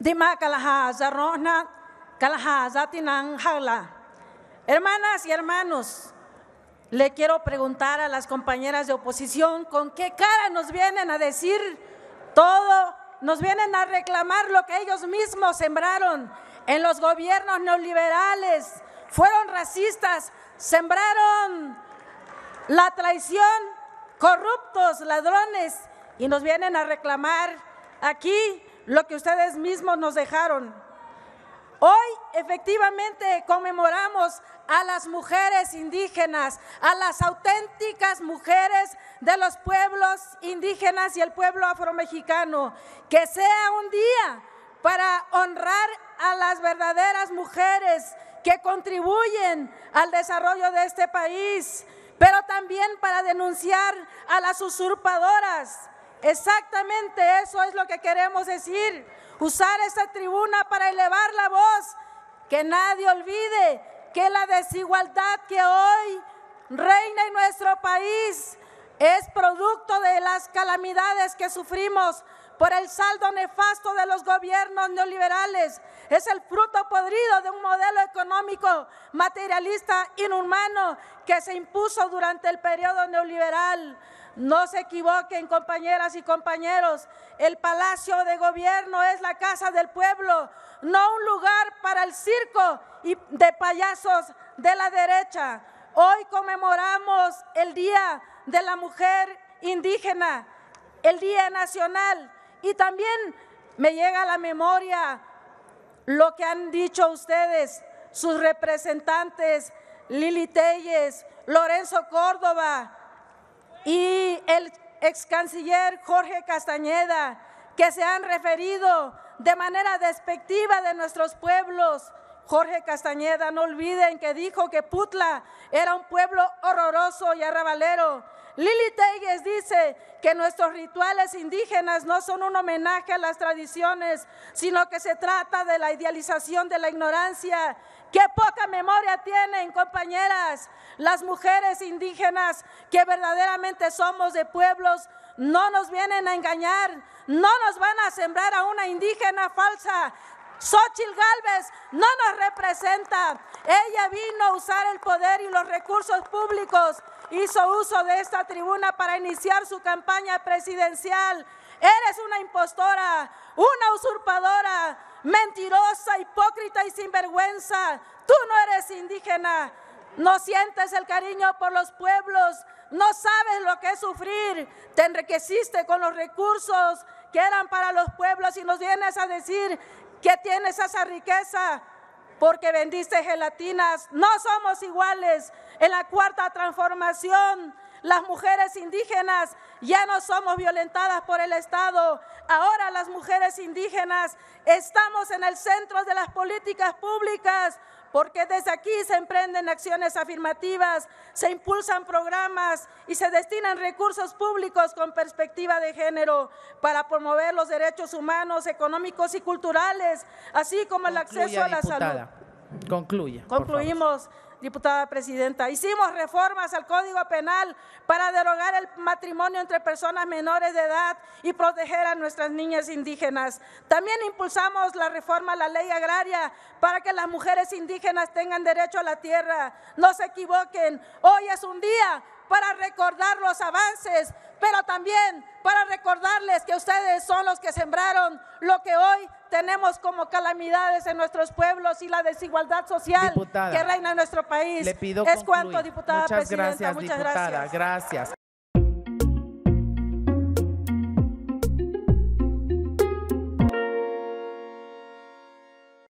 Dima Hermanas y hermanos, le quiero preguntar a las compañeras de oposición con qué cara nos vienen a decir todo, nos vienen a reclamar lo que ellos mismos sembraron en los gobiernos neoliberales. Fueron racistas, sembraron la traición, corruptos, ladrones, y nos vienen a reclamar aquí lo que ustedes mismos nos dejaron. Hoy efectivamente conmemoramos a las mujeres indígenas, a las auténticas mujeres de los pueblos indígenas y el pueblo afromexicano. Que sea un día para honrar a las verdaderas mujeres que contribuyen al desarrollo de este país, pero también para denunciar a las usurpadoras Exactamente eso es lo que queremos decir. Usar esta tribuna para elevar la voz. Que nadie olvide que la desigualdad que hoy reina en nuestro país es producto de las calamidades que sufrimos por el saldo nefasto de los gobiernos neoliberales. Es el fruto podrido de un modelo económico materialista inhumano que se impuso durante el periodo neoliberal. No se equivoquen, compañeras y compañeros. El Palacio de Gobierno es la casa del pueblo, no un lugar para el circo y de payasos de la derecha. Hoy conmemoramos el Día de la Mujer Indígena, el Día Nacional y también me llega a la memoria lo que han dicho ustedes, sus representantes, Lili Telles, Lorenzo Córdoba, y el ex canciller Jorge Castañeda, que se han referido de manera despectiva de nuestros pueblos. Jorge Castañeda, no olviden que dijo que Putla era un pueblo horroroso y arrabalero. Lili Telles dice que nuestros rituales indígenas no son un homenaje a las tradiciones, sino que se trata de la idealización de la ignorancia. Qué poca memoria tienen, compañeras, las mujeres indígenas que verdaderamente somos de pueblos, no nos vienen a engañar, no nos van a sembrar a una indígena falsa, Xochitl Galvez no nos representa. Ella vino a usar el poder y los recursos públicos. Hizo uso de esta tribuna para iniciar su campaña presidencial. Eres una impostora, una usurpadora, mentirosa, hipócrita y sinvergüenza. Tú no eres indígena. No sientes el cariño por los pueblos, no sabes lo que es sufrir, te enriqueciste con los recursos que eran para los pueblos y nos vienes a decir ¿Qué tienes esa riqueza porque vendiste gelatinas. No somos iguales. En la cuarta transformación, las mujeres indígenas ya no somos violentadas por el Estado. Ahora las mujeres indígenas estamos en el centro de las políticas públicas porque desde aquí se emprenden acciones afirmativas, se impulsan programas y se destinan recursos públicos con perspectiva de género para promover los derechos humanos, económicos y culturales, así como el acceso a la salud. Concluye, Concluimos diputada presidenta. Hicimos reformas al Código Penal para derogar el matrimonio entre personas menores de edad y proteger a nuestras niñas indígenas. También impulsamos la reforma a la ley agraria para que las mujeres indígenas tengan derecho a la tierra. No se equivoquen, hoy es un día para recordar los avances pero también para recordarles que ustedes son los que sembraron lo que hoy tenemos como calamidades en nuestros pueblos y la desigualdad social que reina en nuestro país. Le pido es cuanto, Gracias, muchas Gracias.